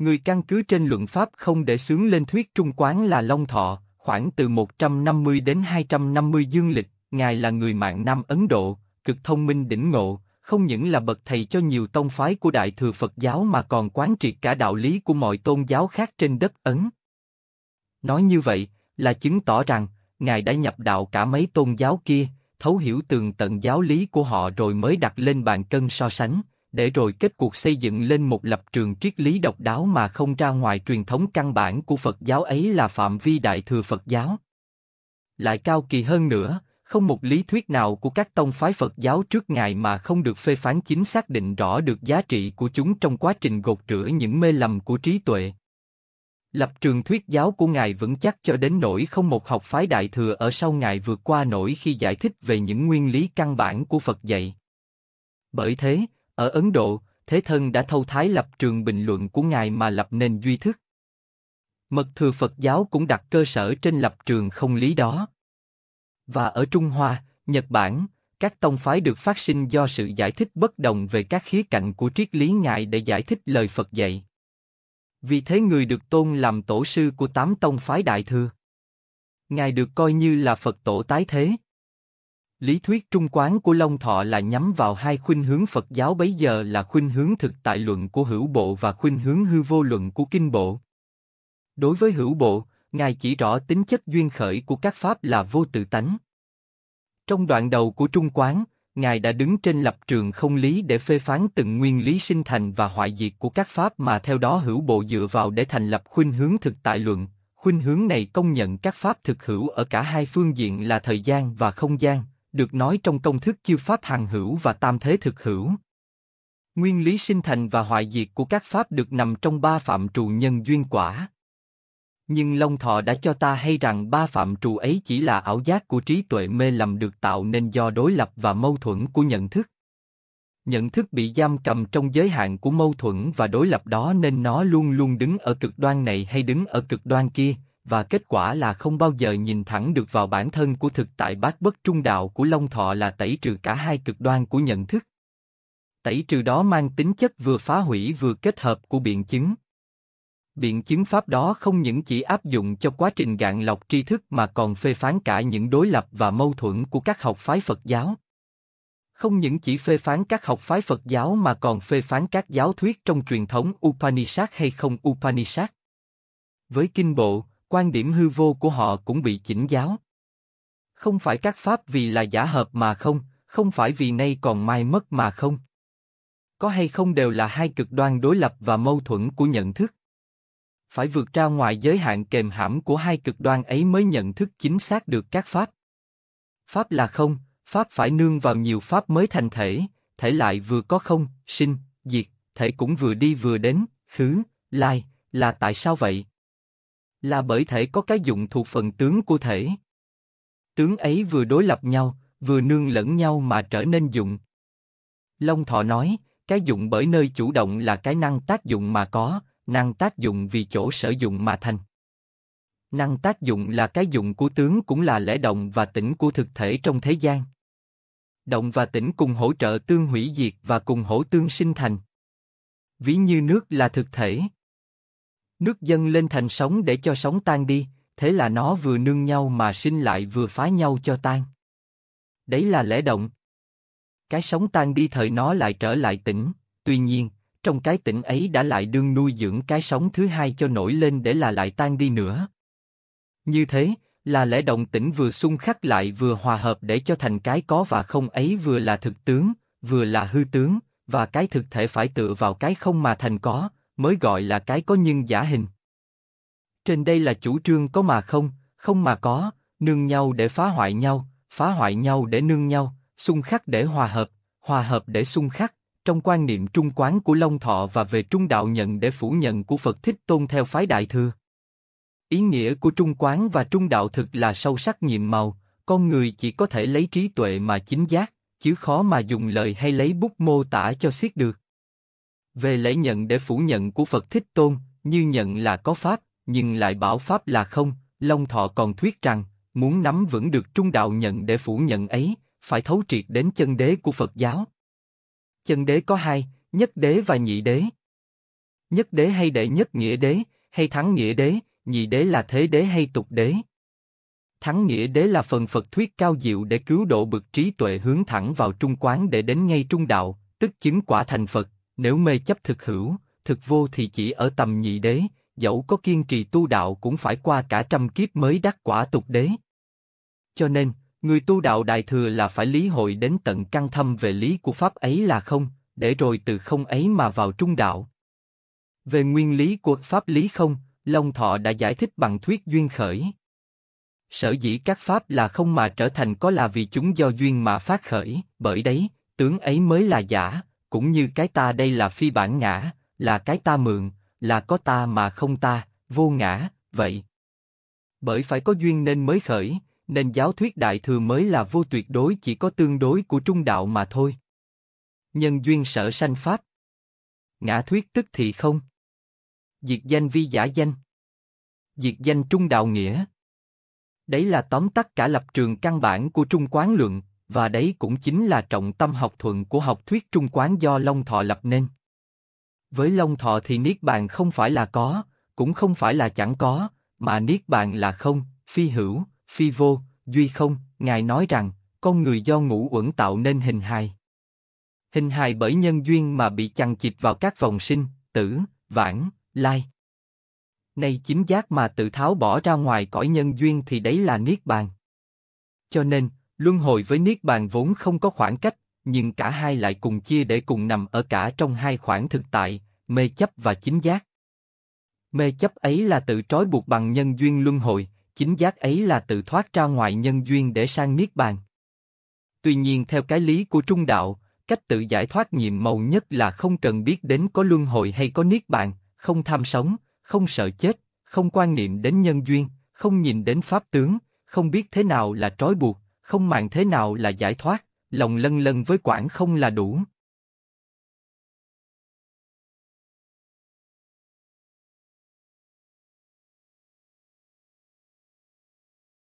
Người căn cứ trên luận pháp không để sướng lên thuyết trung quán là Long Thọ, khoảng từ 150 đến 250 dương lịch, ngài là người mạng Nam Ấn Độ, cực thông minh đỉnh ngộ, không những là bậc thầy cho nhiều tông phái của Đại Thừa Phật giáo mà còn quán triệt cả đạo lý của mọi tôn giáo khác trên đất Ấn. Nói như vậy là chứng tỏ rằng, Ngài đã nhập đạo cả mấy tôn giáo kia, thấu hiểu tường tận giáo lý của họ rồi mới đặt lên bàn cân so sánh, để rồi kết cuộc xây dựng lên một lập trường triết lý độc đáo mà không ra ngoài truyền thống căn bản của Phật giáo ấy là phạm vi đại thừa Phật giáo. Lại cao kỳ hơn nữa, không một lý thuyết nào của các tông phái Phật giáo trước ngài mà không được phê phán chính xác định rõ được giá trị của chúng trong quá trình gột rửa những mê lầm của trí tuệ. Lập trường thuyết giáo của ngài vững chắc cho đến nỗi không một học phái đại thừa ở sau ngài vượt qua nổi khi giải thích về những nguyên lý căn bản của Phật dạy. Bởi thế, ở Ấn Độ, Thế Thân đã thâu thái lập trường bình luận của Ngài mà lập nên duy thức. Mật thừa Phật giáo cũng đặt cơ sở trên lập trường không lý đó. Và ở Trung Hoa, Nhật Bản, các tông phái được phát sinh do sự giải thích bất đồng về các khía cạnh của triết lý Ngài để giải thích lời Phật dạy. Vì thế người được tôn làm tổ sư của tám tông phái Đại Thừa. Ngài được coi như là Phật tổ tái thế. Lý thuyết trung quán của Long Thọ là nhắm vào hai khuynh hướng Phật giáo bấy giờ là khuynh hướng thực tại luận của hữu bộ và khuynh hướng hư vô luận của kinh bộ. Đối với hữu bộ, Ngài chỉ rõ tính chất duyên khởi của các pháp là vô tự tánh. Trong đoạn đầu của Trung Quán, Ngài đã đứng trên lập trường không lý để phê phán từng nguyên lý sinh thành và hoại diệt của các pháp mà theo đó hữu bộ dựa vào để thành lập khuynh hướng thực tại luận. Khuynh hướng này công nhận các pháp thực hữu ở cả hai phương diện là thời gian và không gian, được nói trong công thức chiêu pháp hàng hữu và tam thế thực hữu. Nguyên lý sinh thành và hoại diệt của các pháp được nằm trong ba phạm trù nhân duyên quả. Nhưng Long Thọ đã cho ta hay rằng ba phạm trù ấy chỉ là ảo giác của trí tuệ mê lầm được tạo nên do đối lập và mâu thuẫn của nhận thức. Nhận thức bị giam cầm trong giới hạn của mâu thuẫn và đối lập đó nên nó luôn luôn đứng ở cực đoan này hay đứng ở cực đoan kia, và kết quả là không bao giờ nhìn thẳng được vào bản thân của thực tại bát bất trung đạo của Long Thọ là tẩy trừ cả hai cực đoan của nhận thức. Tẩy trừ đó mang tính chất vừa phá hủy vừa kết hợp của biện chứng. Biện chứng pháp đó không những chỉ áp dụng cho quá trình gạn lọc tri thức mà còn phê phán cả những đối lập và mâu thuẫn của các học phái Phật giáo. Không những chỉ phê phán các học phái Phật giáo mà còn phê phán các giáo thuyết trong truyền thống Upanishad hay không Upanishad. Với kinh bộ, quan điểm hư vô của họ cũng bị chỉnh giáo. Không phải các pháp vì là giả hợp mà không, không phải vì nay còn mai mất mà không. Có hay không đều là hai cực đoan đối lập và mâu thuẫn của nhận thức. Phải vượt ra ngoài giới hạn kềm hãm của hai cực đoan ấy mới nhận thức chính xác được các pháp. Pháp là không, pháp phải nương vào nhiều pháp mới thành thể, thể lại vừa có không, sinh, diệt, thể cũng vừa đi vừa đến, khứ, lai, là tại sao vậy? là bởi thể có cái dụng thuộc phần tướng của thể. Tướng ấy vừa đối lập nhau, vừa nương lẫn nhau mà trở nên dụng. Long Thọ nói, cái dụng bởi nơi chủ động là cái năng tác dụng mà có, năng tác dụng vì chỗ sở dụng mà thành. Năng tác dụng là cái dụng của tướng cũng là lẽ động và tĩnh của thực thể trong thế gian. Động và tĩnh cùng hỗ trợ tương hủy diệt và cùng hỗ tương sinh thành. Ví như nước là thực thể. Nước dâng lên thành sóng để cho sóng tan đi, thế là nó vừa nương nhau mà sinh lại vừa phá nhau cho tan. Đấy là lẽ động. Cái sóng tan đi thời nó lại trở lại tỉnh, tuy nhiên, trong cái tỉnh ấy đã lại đương nuôi dưỡng cái sóng thứ hai cho nổi lên để là lại tan đi nữa. Như thế, là lẽ động tĩnh vừa xung khắc lại vừa hòa hợp để cho thành cái có và không ấy vừa là thực tướng, vừa là hư tướng, và cái thực thể phải tựa vào cái không mà thành có, mới gọi là cái có nhưng giả hình. Trên đây là chủ trương có mà không, không mà có, nương nhau để phá hoại nhau, phá hoại nhau để nương nhau, xung khắc để hòa hợp, hòa hợp để xung khắc. Trong quan niệm trung quán của Long Thọ và về trung đạo nhận để phủ nhận của Phật Thích Tôn theo phái Đại Thừa. Ý nghĩa của trung quán và trung đạo thực là sâu sắc nhiệm màu, con người chỉ có thể lấy trí tuệ mà chính giác, chứ khó mà dùng lời hay lấy bút mô tả cho xiết được. Về lễ nhận để phủ nhận của Phật Thích Tôn, như nhận là có Pháp, nhưng lại bảo Pháp là không, Long Thọ còn thuyết rằng, muốn nắm vững được trung đạo nhận để phủ nhận ấy, phải thấu triệt đến chân đế của Phật giáo. Chân đế có hai, nhất đế và nhị đế. Nhất đế hay đệ nhất nghĩa đế, hay thắng nghĩa đế, nhị đế là thế đế hay tục đế. Thắng nghĩa đế là phần Phật thuyết cao diệu để cứu độ bực trí tuệ hướng thẳng vào trung quán để đến ngay trung đạo, tức chứng quả thành Phật, nếu mê chấp thực hữu, thực vô thì chỉ ở tầm nhị đế, dẫu có kiên trì tu đạo cũng phải qua cả trăm kiếp mới đắc quả tục đế. Cho nên, người tu đạo đại thừa là phải lý hội đến tận căn thâm về lý của pháp ấy là không, để rồi từ không ấy mà vào trung đạo. Về nguyên lý của pháp lý không, Long Thọ đã giải thích bằng thuyết duyên khởi. Sở dĩ các pháp là không mà trở thành có là vì chúng do duyên mà phát khởi, bởi đấy, tướng ấy mới là giả, cũng như cái ta đây là phi bản ngã, là cái ta mượn, là có ta mà không ta, vô ngã, vậy. Bởi phải có duyên nên mới khởi, nên giáo thuyết đại thừa mới là vô tuyệt đối chỉ có tương đối của trung đạo mà thôi. Nhân duyên sở sanh pháp. Ngã thuyết tức thì không. Diệt danh vi giả danh. Diệt danh trung đạo nghĩa. Đấy là tóm tắt cả lập trường căn bản của Trung Quán Luận, và đấy cũng chính là trọng tâm học thuận của học thuyết trung quán do Long Thọ lập nên. Với Long Thọ thì Niết Bàn không phải là có, cũng không phải là chẳng có, mà Niết Bàn là không, phi hữu, phi vô, duy không, Ngài nói rằng, con người do ngũ uẩn tạo nên hình hài. Hình hài bởi nhân duyên mà bị chằng chịt vào các vòng sinh, tử, vãng, lai. Nay chính giác mà tự tháo bỏ ra ngoài cõi nhân duyên thì đấy là Niết Bàn. Cho nên, Luân hồi với Niết Bàn vốn không có khoảng cách, nhưng cả hai lại cùng chia để cùng nằm ở cả trong hai khoảng thực tại, mê chấp và chính giác. Mê chấp ấy là tự trói buộc bằng nhân duyên luân hồi, chính giác ấy là tự thoát ra ngoài nhân duyên để sang Niết Bàn. Tuy nhiên theo cái lý của trung đạo, cách tự giải thoát nhiệm màu nhất là không cần biết đến có luân hồi hay có Niết Bàn, không tham sống, không sợ chết, không quan niệm đến nhân duyên, không nhìn đến pháp tướng, không biết thế nào là trói buộc, không màng thế nào là giải thoát, lòng lân lân với quản không là đủ.